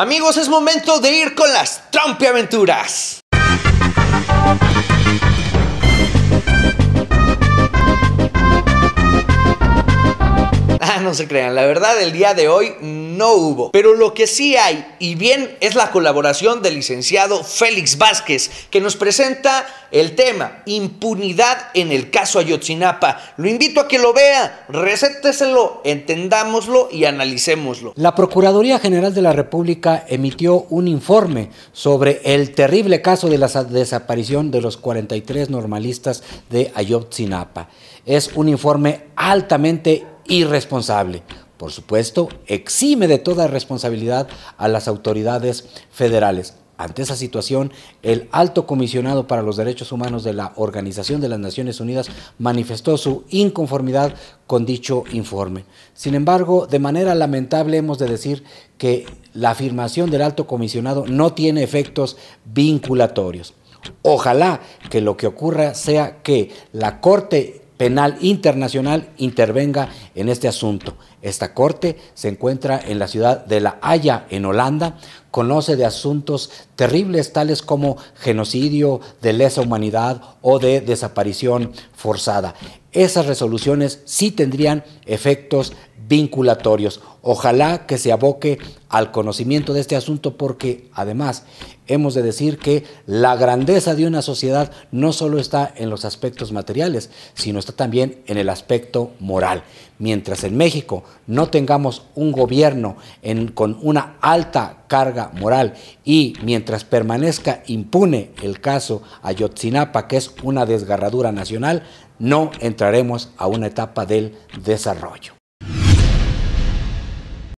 Amigos, es momento de ir con las Aventuras. se crean, la verdad el día de hoy no hubo. Pero lo que sí hay, y bien, es la colaboración del licenciado Félix Vázquez, que nos presenta el tema impunidad en el caso Ayotzinapa. Lo invito a que lo vea, recéteselo, entendámoslo y analicémoslo. La Procuraduría General de la República emitió un informe sobre el terrible caso de la desaparición de los 43 normalistas de Ayotzinapa. Es un informe altamente irresponsable. Por supuesto, exime de toda responsabilidad a las autoridades federales. Ante esa situación, el alto comisionado para los derechos humanos de la Organización de las Naciones Unidas manifestó su inconformidad con dicho informe. Sin embargo, de manera lamentable hemos de decir que la afirmación del alto comisionado no tiene efectos vinculatorios. Ojalá que lo que ocurra sea que la Corte Penal Internacional intervenga en este asunto. Esta corte se encuentra en la ciudad de La Haya, en Holanda, conoce de asuntos terribles tales como genocidio, de lesa humanidad o de desaparición forzada. Esas resoluciones sí tendrían efectos vinculatorios. Ojalá que se aboque al conocimiento de este asunto porque además hemos de decir que la grandeza de una sociedad no solo está en los aspectos materiales, sino está también en el aspecto moral. Mientras en México no tengamos un gobierno con una alta carga moral y mientras permanezca impune el caso Ayotzinapa, que es una desgarradura nacional, no entraremos a una etapa del desarrollo.